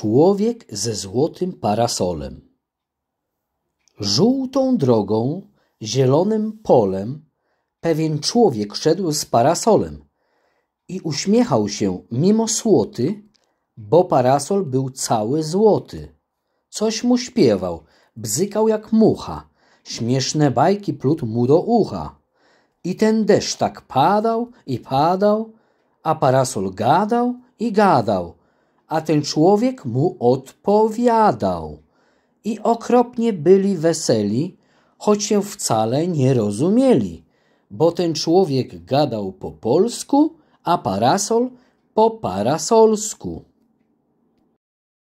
Człowiek ze złotym parasolem. Żółtą drogą, zielonym polem, pewien człowiek szedł z parasolem i uśmiechał się mimo słoty, bo parasol był cały złoty. Coś mu śpiewał, bzykał jak mucha, śmieszne bajki plótł mu do ucha. I ten deszcz tak padał i padał, a parasol gadał i gadał – a ten człowiek mu odpowiadał. I okropnie byli weseli, choć się wcale nie rozumieli, bo ten człowiek gadał po polsku, a parasol po parasolsku.